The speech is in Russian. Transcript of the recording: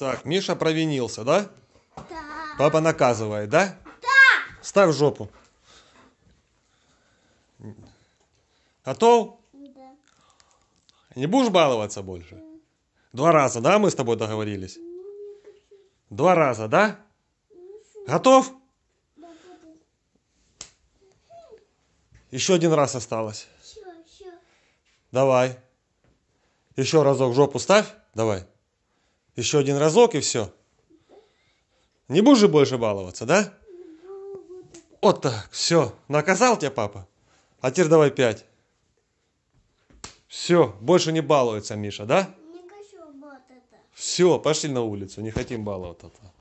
Так, Миша провинился, да? Да. Папа наказывает, да? Да. Ставь в жопу. Готов? Да. Не будешь баловаться больше? Два раза, да, мы с тобой договорились? Ну, Два раза, да? Готов? Еще один раз осталось. Еще, еще. Давай. Еще разок в жопу ставь. Давай. Еще один разок и все. Не будешь же больше баловаться, да? Вот так, все. Наказал тебя папа? А теперь давай пять. Все, больше не балуется Миша, да? Не хочу баловаться. Все, пошли на улицу, не хотим баловаться.